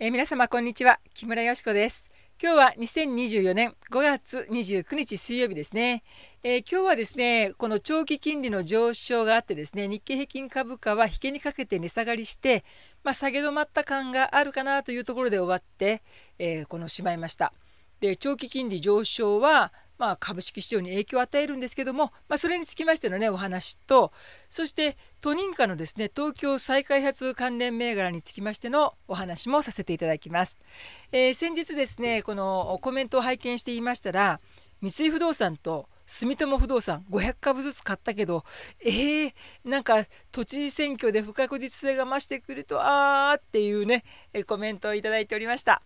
えー、皆様こんにちは木村よしこです今日は2024年5月29日水曜日ですね、えー、今日はですねこの長期金利の上昇があってですね日経平均株価は引けにかけて値下がりしてまあ、下げ止まった感があるかなというところで終わって、えー、このしまいましたで長期金利上昇はまあ、株式市場に影響を与えるんですけども、まあ、それにつきましての、ね、お話とそして都認可のですね東京再開発関連銘柄につきましてのお話もさせていただきます。えー、先日ですねこのコメントを拝見していましたら三井不動産と住友不動産500株ずつ買ったけどえー、なんか都知事選挙で不確実性が増してくるとあーっていうねコメントをいただいておりました。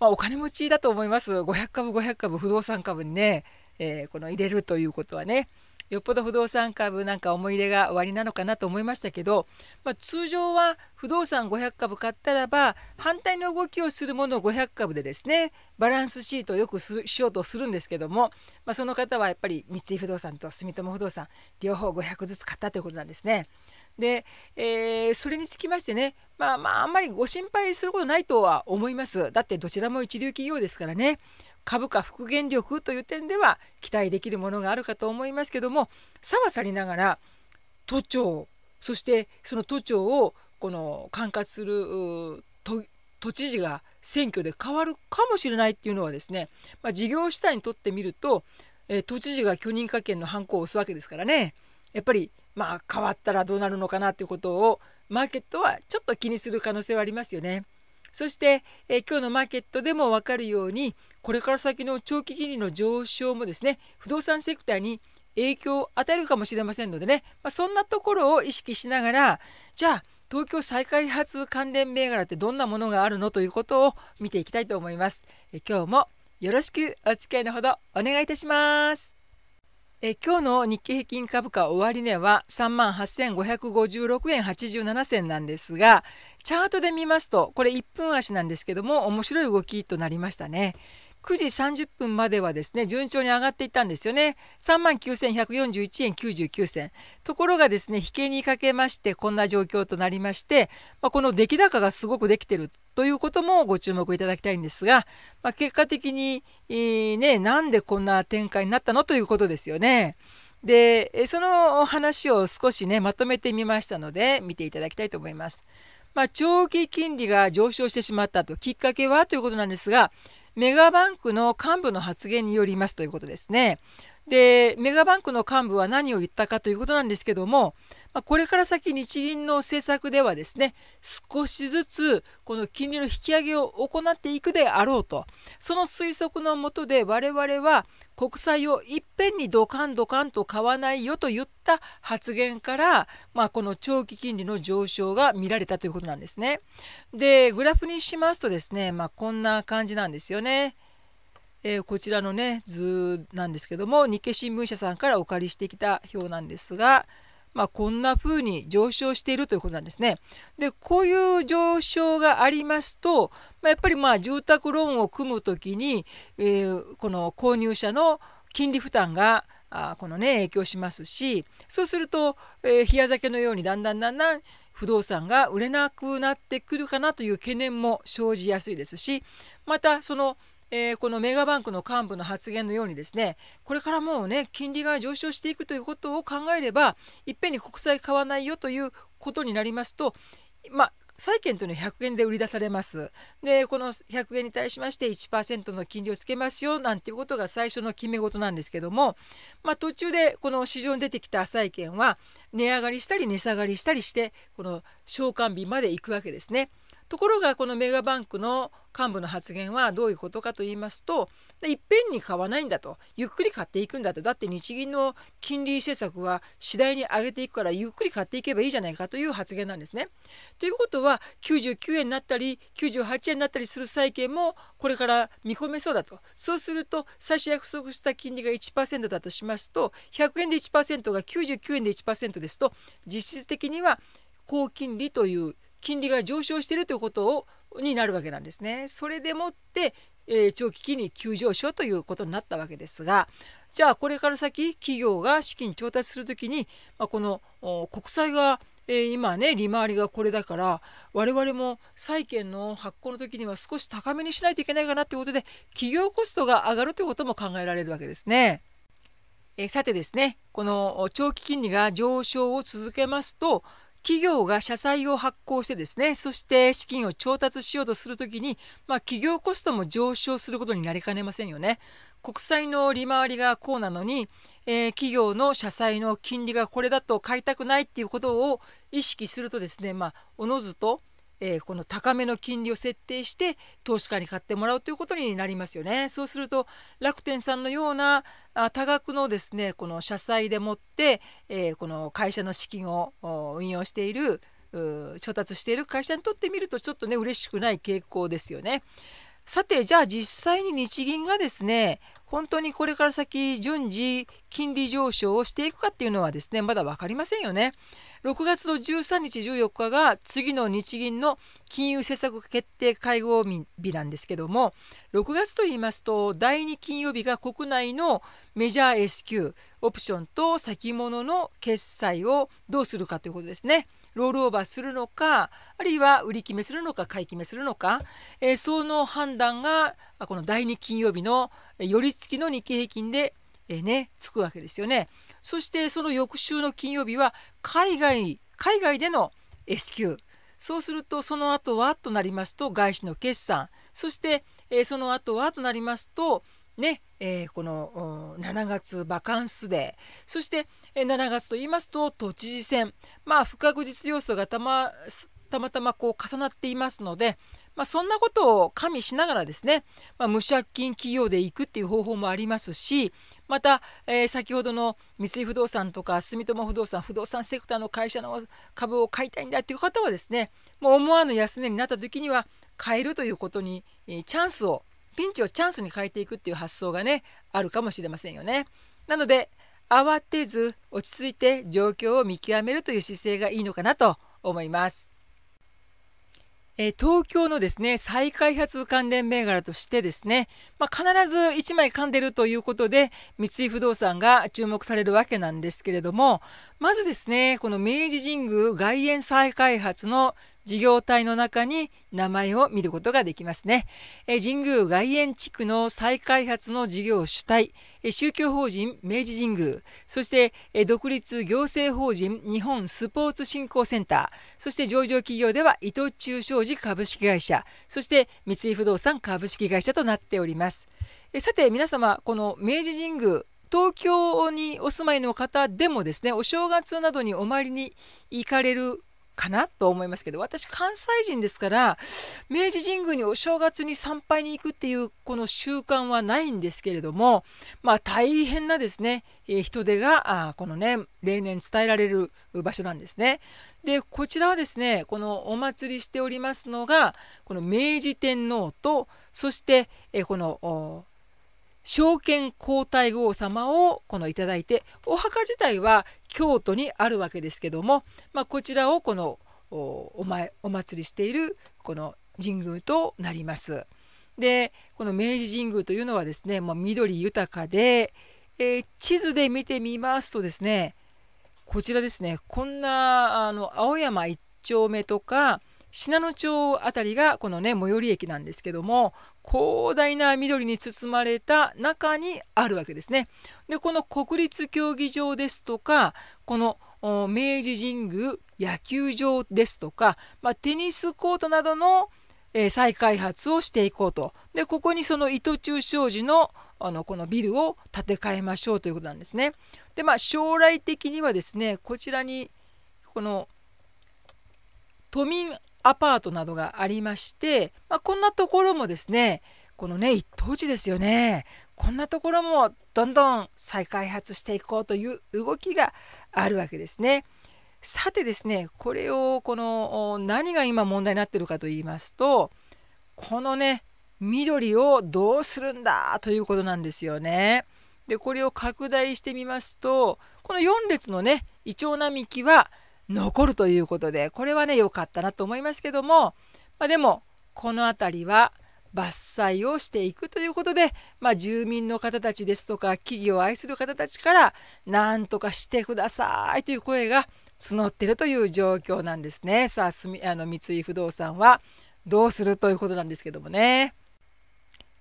まあ、お金持ちだと思います500株500株不動産株にね、えー、この入れるということはねよっぽど不動産株なんか思い入れがおありなのかなと思いましたけど、まあ、通常は不動産500株買ったらば反対の動きをするものを500株でですねバランスシートをよくしようとするんですけども、まあ、その方はやっぱり三井不動産と住友不動産両方500ずつ買ったということなんですね。で、えー、それにつきましてね、まあまあ、あんまりご心配することないとは思います。だってどちらも一流企業ですからね。株価復元力という点では期待できるものがあるかと思いますけども、さはさりながら都庁、そしてその都庁をこの管轄する都知事が選挙で変わるかもしれないっていうのはですね、まあ、事業主体にとってみると、えー、都知事が許認可権のハンコを押すわけですからねやっぱりまあ変わったらどうなるのかなっていうことをマーケットはちょっと気にする可能性はありますよね。そして、え今日のマーケットでも分かるようにこれから先の長期金利の上昇もですね不動産セクターに影響を与えるかもしれませんのでね、まあ、そんなところを意識しながらじゃあ東京再開発関連銘柄ってどんなものがあるのということを見ていきたいと思います。え今日もよろしくお付き合いのほどお願いいたします。え今日の日経平均株価終値は3万8556円87銭なんですがチャートで見ますとこれ1分足なんですけども面白い動きとなりましたね。9時30分まではですね順調に上がっていったんですよね3万9141円99銭ところがですね引けにかけましてこんな状況となりまして、まあ、この出来高がすごくできてるということもご注目いただきたいんですが、まあ、結果的に、えー、ねなんでこんな展開になったのということですよね。でその話を少しねまとめてみましたので見ていただきたいと思います。まあ、長期金利が上昇してしまったときっかけはということなんですがメガバンクの幹部の発言によりますということですね。でメガバンクの幹部は何を言ったかということなんですけども、まこれから先日銀の政策ではですね少しずつこの金利の引き上げを行っていくであろうとその推測のもとで我々は国債をいっぺんにドカンドカンと買わないよと言った発言から、まあ、この長期金利の上昇が見られたということなんですね。でグラフにしますとですね、まあ、こんな感じなんですよね。えー、こちらのね図なんですけども日経新聞社さんからお借りしてきた表なんですが。まあ、こんな風に上昇しているということなんですね。でこういう上昇がありますと、まあ、やっぱりまあ住宅ローンを組む時に、えー、この購入者の金利負担があこのね影響しますしそうすると、えー、冷や酒のようにだんだんだんだん不動産が売れなくなってくるかなという懸念も生じやすいですしまたそのえー、このメガバンクの幹部の発言のようにですねこれからもうね金利が上昇していくということを考えればいっぺんに国債買わないよということになりますとまあ債券というのは100円で売り出されます。で、この100円に対しまして1%の金利をつけますよなんていうことが最初の決め事なんですけども、まあ、途中でこの市場に出てきた債券は値上がりしたり値下がりしたりしてこの償還日まで行くわけですね。ところがこのメガバンクの幹部の発言はどういうことかと言いますといっぺんに買わないんだとゆっくり買っていくんだとだって日銀の金利政策は次第に上げていくからゆっくり買っていけばいいじゃないかという発言なんですね。ということは99円になったり98円になったりする債券もこれから見込めそうだとそうすると最初約束した金利が1%だとしますと100円で1%が99円で1%ですと実質的には高金利という金利が上昇しているということをになるわけなんですね。それでもって、えー、長期金利急上昇ということになったわけですがじゃあこれから先企業が資金調達するときに、まあ、この国債がえ今ね利回りがこれだから我々も債券の発行の時には少し高めにしないといけないかなということで企業コストが上がるということも考えられるわけですね。えさてですねこの長期金利が上昇を続けますと企業が社債を発行してですねそして資金を調達しようとするときに、まあ、企業コストも上昇することになりかねませんよね。国債の利回りがこうなのに、えー、企業の社債の金利がこれだと買いたくないっていうことを意識するとですねまあおのずとえー、この高めの金利を設定して投資家に買ってもらうということになりますよね。そうすると楽天さんのようなあ多額のですねこの社債でもって、えー、この会社の資金を運用している調達している会社にとってみるとちょっとね嬉しくない傾向ですよね。さてじゃあ実際に日銀がですね本当にこれから先順次金利上昇をしていくかっていうのはですねまだ分かりませんよね。6月の13日14日が次の日銀の金融政策決定会合日なんですけども6月といいますと第2金曜日が国内のメジャー S q オプションと先物の決済をどうするかということですね。ロールオーバーするのかあるいは売り決めするのか買い決めするのか、えー、その判断がこの第2金曜日の寄り付きの日経平均で、えーね、つくわけですよね。そしてその翌週の金曜日は海外海外での S q そうするとその後はとなりますと外資の決算そして、その後はとなりますとね、えー、この7月バカンスデーそして7月と言いますと都知事選まあ不確実要素がたまたまたまこう重なっていますので、まあ、そんなことを加味しながらですね、まあ、無借金企業で行くっていう方法もありますしまた、えー、先ほどの三井不動産とか住友不動産不動産セクターの会社の株を買いたいんだという方はですねもう思わぬ安値になった時には買えるということに、えチャンスをピンチをチャンスに変えていくっていう発想がねあるかもしれませんよね。なので慌てず落ち着いて状況を見極めるという姿勢がいいのかなと思います。えー、東京のですね、再開発関連銘柄としてですね、まあ、必ず1枚噛んでるということで、三井不動産が注目されるわけなんですけれども、まずですね、この明治神宮外苑再開発の事業体の中に名前を見ることができますね。え神宮外苑地区の再開発の事業主体、え宗教法人明治神宮、そしてえ独立行政法人日本スポーツ振興センター、そして上場企業では伊藤忠商事株式会社、そして三井不動産株式会社となっております。えさて皆様、この明治神宮、東京にお住まいの方でもですねお正月などにお参りに行かれるかなと思いますけど私関西人ですから明治神宮にお正月に参拝に行くっていうこの習慣はないんですけれどもまあ大変なですね、え人手があこのね例年伝えられる場所なんですね。でこちらはですねこのお祭りしておりますのがこの明治天皇とそして、えこの証券皇太后様をこのいただいてお墓自体は京都にあるわけですけども、まあ、こちらをこのお前お祭りしているこの神宮となります。でこの明治神宮というのはですねもう緑豊かで、えー、地図で見てみますとですねこちらですねこんなあの青山一丁目とか信濃町辺りがこのね最寄り駅なんですけども広大な緑に包まれた中にあるわけですね。でこの国立競技場ですとかこの明治神宮野球場ですとか、まあ、テニスコートなどの、えー、再開発をしていこうとでここにその伊中忠商事のあのこのビルを建て替えましょうということなんですね。でまあ将来的にはですねこちらにこの都民アパートなどがありまして、まあ、こんなところもですねこのね一等地ですよねこんなところもどんどん再開発していこうという動きがあるわけですね。さてですねこれをこの何が今問題になってるかと言いますとこのね緑をどうするんだということなんですよね。でこれを拡大してみますとこの4列のねイチョウ並木は残るということでこれはね良かったなと思いますけども、まあ、でもこの辺りは伐採をしていくということで、まあ、住民の方たちですとか企業を愛する方たちから何とかしてくださいという声が募ってるという状況なんですね。さああの三井不動産はどうするということなんですけどもね。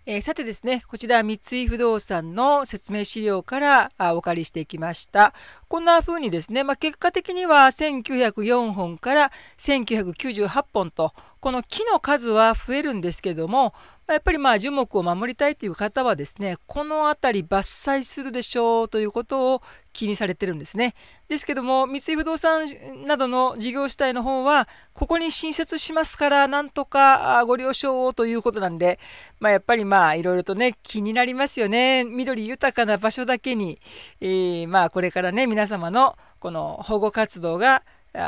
えー、さてですね、こちら三井不動産の説明資料からあお借りしていきました。こんな風にですね、まあ、結果的には1904本から1998本とこの木の数は増えるんですけどもやっぱりまあ樹木を守りたいという方はですねこの辺り伐採するでしょうということを気にされてるんですね。ですけども三井不動産などの事業主体の方はここに新設しますからなんとかご了承をということなんで、まあ、やっぱりまあいろいろとね気になりますよね緑豊かな場所だけに、えー、まあこれからね皆様のこの保護活動が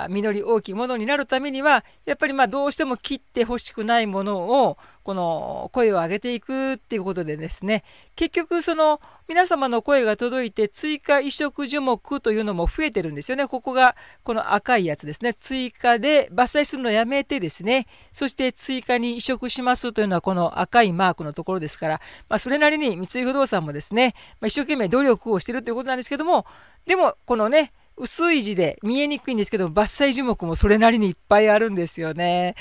実り大きいものになるためにはやっぱりまあどうしても切ってほしくないものをこの声を上げていくっていうことでですね結局その皆様の声が届いて追加移植樹木というのも増えてるんですよねここがこの赤いやつですね追加で伐採するのをやめてですねそして追加に移植しますというのはこの赤いマークのところですから、まあ、それなりに三井不動産もですね、まあ、一生懸命努力をしてるということなんですけどもでもこのね薄い字で見えにくいんですけど、伐採樹木もそれなりにいっぱいあるんですよね。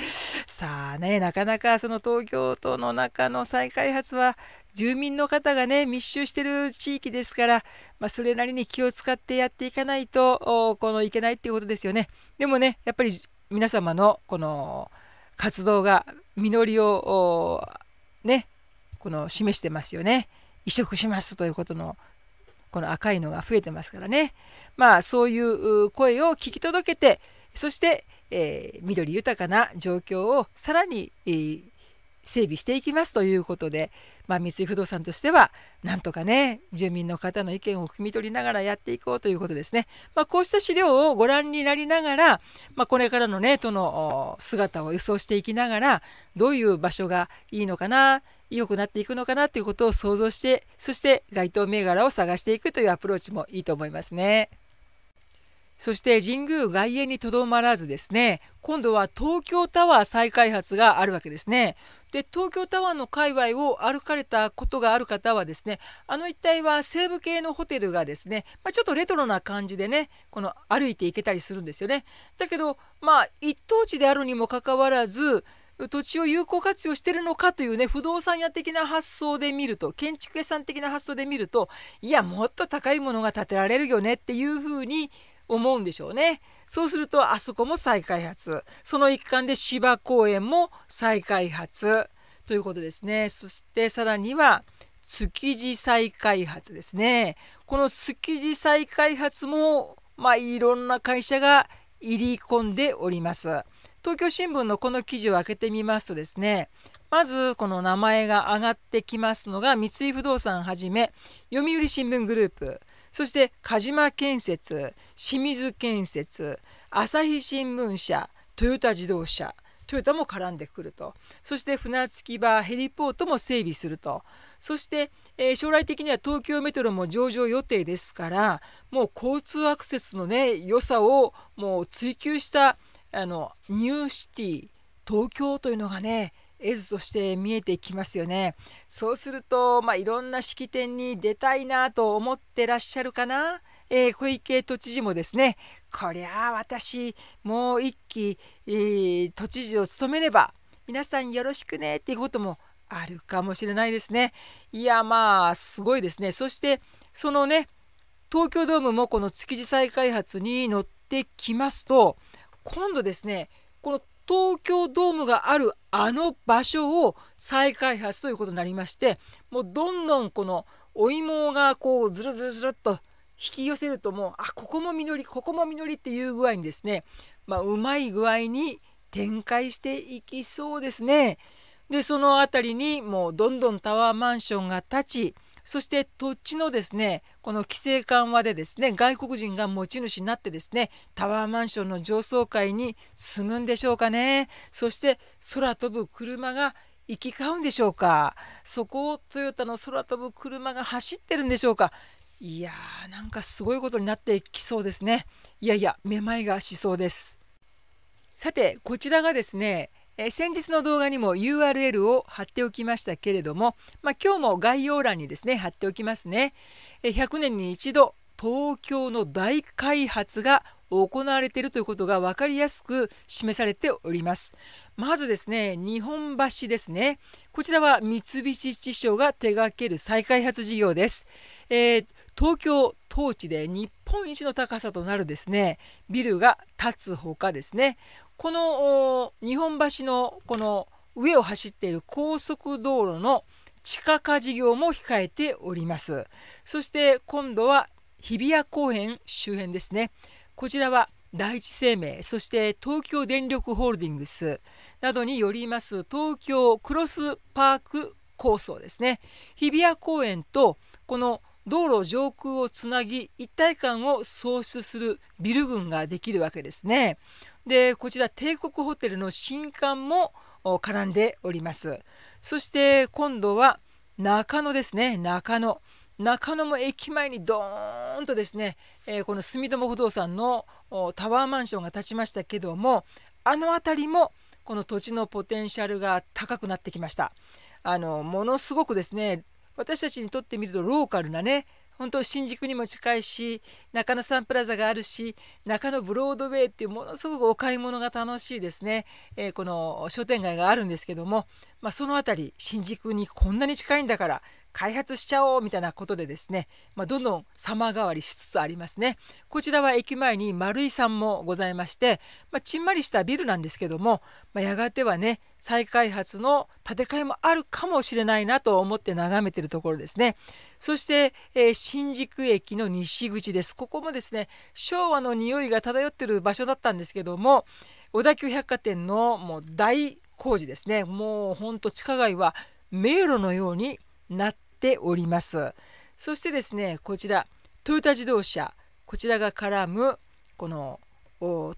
さあね、なかなかその東京都の中の再開発は、住民の方がね、密集してる地域ですから、まあ、それなりに気を使ってやっていかないと、このいけないっていうことですよね。でもね、やっぱり皆様のこの活動が、実りを、ね、この示してますよね。移植しますということのこの赤いのが増えてますからねまあそういう声を聞き届けてそして、えー、緑豊かな状況をさらに、えー、整備していきますということで、まあ、三井不動産としてはなんとかね住民の方の意見を汲み取りながらやっていこうということですね、まあ、こうした資料をご覧になりながら、まあ、これからのね都の姿を予想していきながらどういう場所がいいのかな良くなっていくのかなということを想像してそして該当銘柄を探していくというアプローチもいいと思いますね。そして神宮外苑にとどまらずですね今度は東京タワー再開発があるわけですね。で東京タワーの界隈を歩かれたことがある方はですねあの一帯は西部系のホテルがですね、まあ、ちょっとレトロな感じでねこの歩いて行けたりするんですよねだけどまあ一等地であるにもかかわらず土地を有効活用してるのかというね不動産屋的な発想で見ると建築屋さん的な発想で見るといやもっと高いものが建てられるよねっていうふうに思うんでしょうね。そうするとあそこも再開発その一環で芝公園も再開発ということですね。そしてさらには築地再開発ですね。この築地再開発もまあいろんな会社が入り込んでおります。東京新聞のこの記事を開けてみますとですねまずこの名前が上がってきますのが三井不動産はじめ読売新聞グループそして鹿島建設清水建設朝日新聞社トヨタ自動車トヨタも絡んでくるとそして船着場ヘリポートも整備するとそして、えー、将来的には東京メトロも上場予定ですからもう交通アクセスのね良さをもう追求したあのニューシティ東京というのがね絵図として見えてきますよね。そうすると、まあ、いろんな式典に出たいなと思ってらっしゃるかな。えー、小池都知事もですねこりゃあ私もう一期、えー、都知事を務めれば皆さんよろしくねっていうこともあるかもしれないですね。いやまあすごいですね。そしてそのね東京ドームもこの築地再開発に乗ってきますと今度ですねこの東京ドームがあるあの場所を再開発ということになりましてもうどんどんこのお芋がこうずるずるずるっと引き寄せるともうあここも実りここも実りっていう具合にですね、まあ、うまい具合に展開していきそうですね。でその辺りにもうどんどんタワーマンションが建ちそして土地のですねこの規制緩和でですね外国人が持ち主になってですねタワーマンションの上層階に住むんでしょうかねそして空飛ぶ車が行き交うんでしょうかそこをトヨタの空飛ぶ車が走ってるんでしょうかいやーなんかすごいことになってきそうですねいやいやめまいがしそうですさてこちらがですねえ先日の動画にも URL を貼っておきましたけれども、まあ、今日も概要欄にですね貼っておきますね、え100年に一度東京の大開発が行われているということが分かりやすく示されておりますまずですね日本橋ですねこちらは三菱地所が手掛ける再開発事業です、えー、東京当地で日本一の高さとなるですねビルが建つほかですねこの日本橋のこの上を走っている高速道路の地下化事業も控えております。そして今度は日比谷公園周辺ですね。こちらは第一生命、そして東京電力ホールディングスなどによります東京クロスパーク構想ですね。日比谷公園とこの道路上空をつなぎ一体感を創出するビル群ができるわけですね。でこちら帝国ホテルの新館も絡んでおります。そして今度は中野ですね中野。中野も駅前にドーンとですね、えー、この住友不動産のタワーマンションが建ちましたけどもあの辺りもこの土地のポテンシャルが高くなってきました。あのものすごくですね私たちにとってみるとローカルなね本当新宿にも近いし中野サンプラザがあるし中野ブロードウェイっていうものすごくお買い物が楽しいですね、えー、この商店街があるんですけども、まあ、その辺り新宿にこんなに近いんだから開発しちゃおうみたいなことでですね、まあ、どんどん様変わりしつつありますねこちらは駅前に丸井さんもございまして、まあ、ちんまりしたビルなんですけども、まあ、やがてはね再開発の建て替えもあるかもしれないなと思って眺めてるところですねそして、えー、新宿駅の西口ですここもですね昭和の匂いが漂ってる場所だったんですけども小田急百貨店のもう大工事ですねもうほんと地下街は迷路のようになっておりますそしてですねこちらトヨタ自動車こちらが絡むこの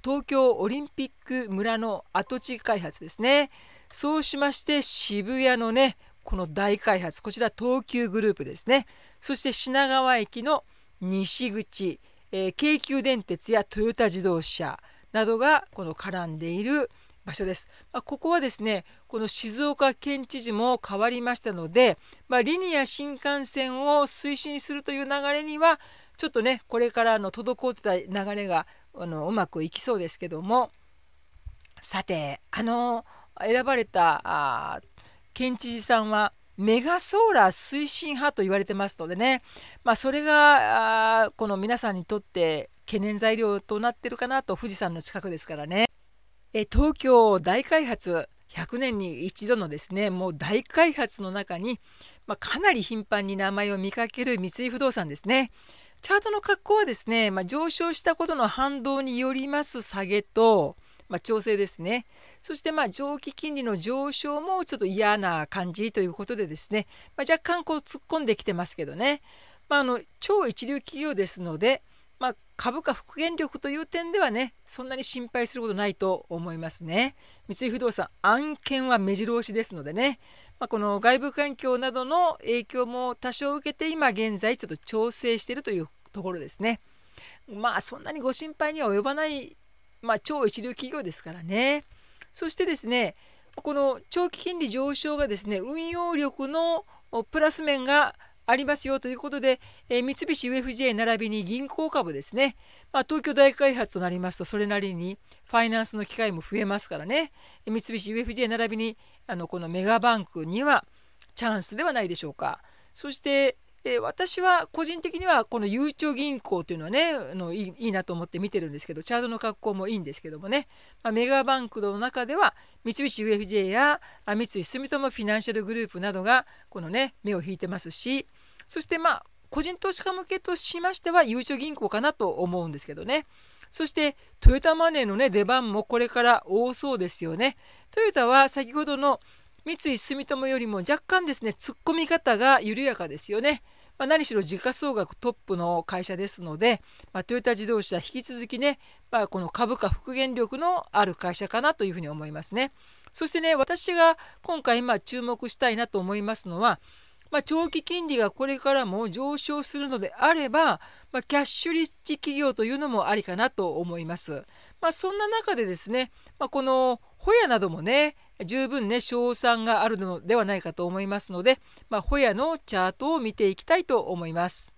東京オリンピック村の跡地開発ですねそうしまして渋谷のねこの大開発こちら東急グループですねそして品川駅の西口、えー、京急電鉄やトヨタ自動車などがこの絡んでいる場所です、まあ、ここはですねこの静岡県知事も変わりましたので、まあ、リニア新幹線を推進するという流れにはちょっとねこれからの滞ってた流れがあのうまくいきそうですけどもさてあの選ばれた県知事さんはメガソーラー推進派と言われてますのでね、まあ、それがこの皆さんにとって懸念材料となってるかなと富士山の近くですからね。え東京大開発100年に一度のですねもう大開発の中に、まあ、かなり頻繁に名前を見かける三井不動産ですね。チャートの格好はですね、まあ、上昇したことの反動によります下げとまあ、調整ですねそしてまあ長期金利の上昇もちょっと嫌な感じということでですね、まあ、若干こう突っ込んできてますけどね、まあ、あの超一流企業ですので、まあ、株価復元力という点ではねそんなに心配することないと思いますね三井不動産案件は目白押しですのでね、まあ、この外部環境などの影響も多少受けて今現在ちょっと調整しているというところですねまあそんなにご心配には及ばないまあ、超一流企業ですからね。そしてですねこの長期金利上昇がですね運用力のプラス面がありますよということで、え三菱 UFJ 並びに銀行株ですね、まあ、東京大開発となりますとそれなりにファイナンスの機会も増えますからね三菱 UFJ 並びにあのこのメガバンクにはチャンスではないでしょうか。そしてえー、私は個人的にはこのゆうちょ銀行というのはねあのいいなと思って見てるんですけどチャートの格好もいいんですけどもね、まあ、メガバンクの中では三菱 UFJ や三井住友フィナンシャルグループなどがこのね目を引いてますしそしてまあ個人投資家向けとしましてはゆうちょ銀行かなと思うんですけどね。そしてトヨタマネーの、ね、出番もこれから多そうですよね。トヨタは先ほどの三井住友よりも若干ですね突っ込み方が緩やかですよね。まあ、何しろ時価総額トップの会社ですので、まあ、トヨタ自動車引き続きね、まあ、この株価復元力のある会社かなというふうに思いますね。そしてね私が今回ま注目したいなと思いますのは、まあ、長期金利がこれからも上昇するのであれば、まあ、キャッシュリッチ企業というのもありかなと思います。まあ、そんな中でですね、まこのホヤなどもね十分ね賞賛があるのではないかと思いますので、まあ、ホヤのチャートを見ていきたいと思います。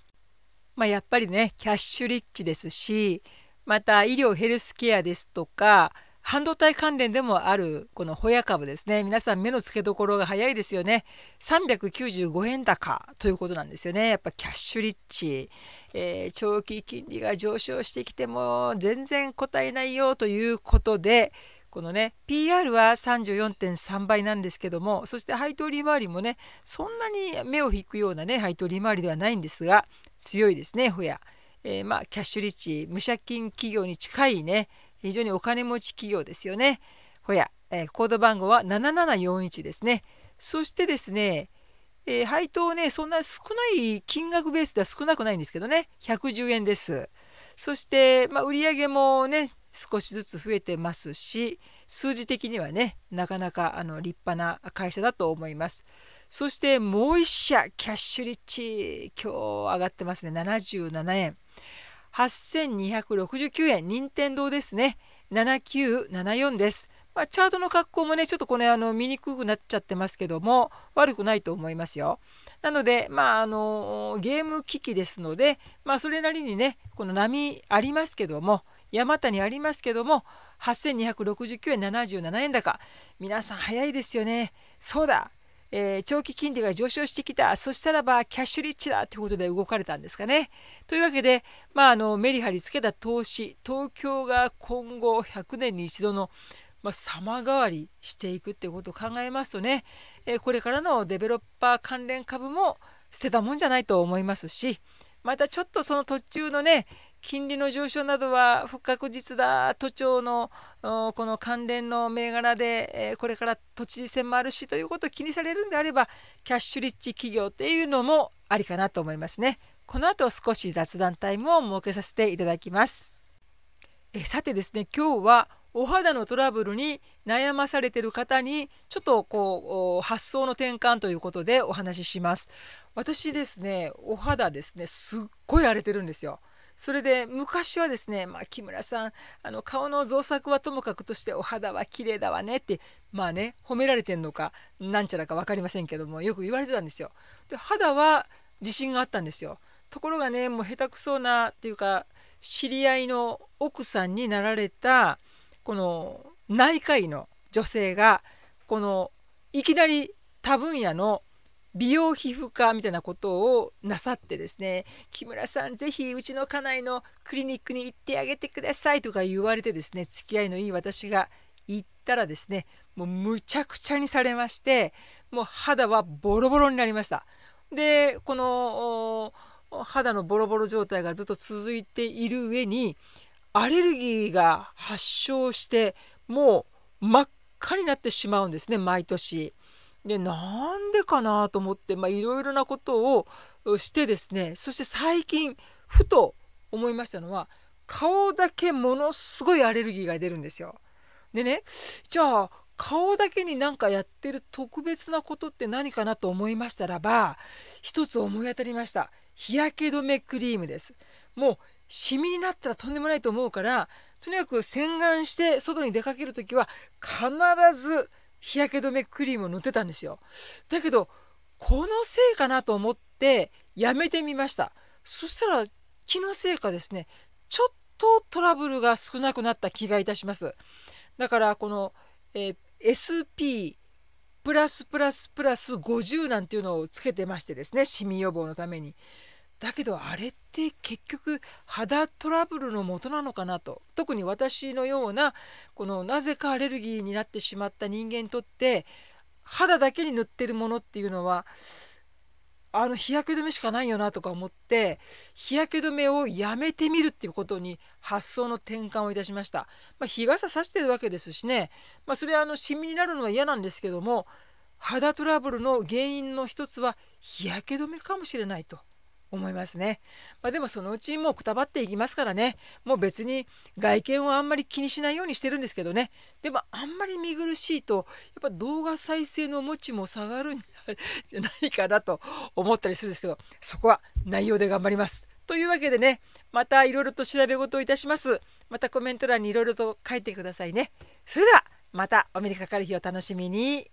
まあ、やっぱりねキャッシュリッチですしまた医療ヘルスケアですとか半導体関連でもあるこのホヤ株ですね皆さん目の付けどころが早いですよね395円高ということなんですよねやっぱキャッシュリッチ、えー、長期金利が上昇してきても全然答えないよということでこのね PR は34.3倍なんですけどもそして配当利回りもねそんなに目を引くようなね配当利回りではないんですが強いですねほや、えー、まあ、キャッシュリッチ無借金企業に近いね非常にお金持ち企業ですよねほや、えー、コード番号は7741ですねそしてですねえー、配当ね、そんな少ない金額ベースでは少なくないんですけどね、110円です。そして、まあ、売上もね、少しずつ増えてますし数字的にはねなかなかあの立派な会社だと思いますそしてもう1社キャッシュリッチ今日上がってますね77円8269円任天堂ですね7974ですまあ、チャートの格好もねちょっとこれあの見にくくなっちゃってますけども悪くないと思いますよ。なのでまああのゲーム機器ですのでまあそれなりにねこの波ありますけども山谷ありますけども8269円77円高皆さん早いですよねそうだ、えー、長期金利が上昇してきたそしたらばキャッシュリッチだということで動かれたんですかねというわけで、まあ、あのメリハリつけた投資東京が今後100年に一度のまあ、様変わりしていくってことを考えますとね、えー、これからのデベロッパー関連株も捨てたもんじゃないと思いますしまたちょっとその途中のね金利の上昇などは不確実だ都庁のこの関連の銘柄でこれから都知事選もあるしということを気にされるんであればキャッシュリッチ企業っていうのもありかなと思いますねこの後少し雑談タイムを設けさせていただきますえさてですね今日はお肌のトラブルに悩まされている方にちょっとこう発想の転換ということでお話しします私ですねお肌ですねすっごい荒れてるんですよそれで昔はですね、まあ、木村さんあの顔の造作はともかくとしてお肌は綺麗だわねってまあね褒められてんのかなんちゃらか分かりませんけどもよく言われてたんですよ。で肌は自信があったんですよ。ところがねもう下手くそなっていうか知り合いの奥さんになられたこの内科医の女性がこのいきなり多分野の美容皮膚科みたいなことをなさってですね木村さん是非うちの家内のクリニックに行ってあげてくださいとか言われてですね付き合いのいい私が行ったらですねもうむちゃくちゃにされましてもう肌はボロボロになりました。でこの肌のボロボロ状態がずっと続いている上にアレルギーが発症してもう真っ赤になってしまうんですね毎年。でなんでかなと思っていろいろなことをしてですねそして最近ふと思いましたのは顔だけものすごいアレルギーが出るんですよ。でねじゃあ顔だけになんかやってる特別なことって何かなと思いましたらば一つ思い当たりました日焼け止めクリームですもうシミになったらとんでもないと思うからとにかく洗顔して外に出かける時は必ず日焼け止めクリームを塗ってたんですよだけどこのせいかなと思ってやめてみましたそしたら気のせいかですねちょっとトラブルが少なくなった気がいたしますだからこの、えー、SP プラスプラスプラス50なんていうのをつけてましてですねシミ予防のためにだけどあれって結局肌トラブルの元なのかなと特に私のようなこのなぜかアレルギーになってしまった人間にとって肌だけに塗ってるものっていうのはあの日焼け止めしかないよなとか思って日焼け止めをやめてみるっていうことに発想の転換をいたしました、まあ、日傘差してるわけですしね、まあ、それはあのシミになるのは嫌なんですけども肌トラブルの原因の一つは日焼け止めかもしれないと思いますね。まあ、でもそのうちもうくたばっていきますからねもう別に外見をあんまり気にしないようにしてるんですけどねでもあんまり見苦しいとやっぱ動画再生の持ちも下がるんじゃないかなと思ったりするんですけどそこは内容で頑張ります。というわけでねまたいろいろと調べ事をいたします。またコメント欄にいろいろと書いてくださいね。それではまたお目にかかる日を楽しみに。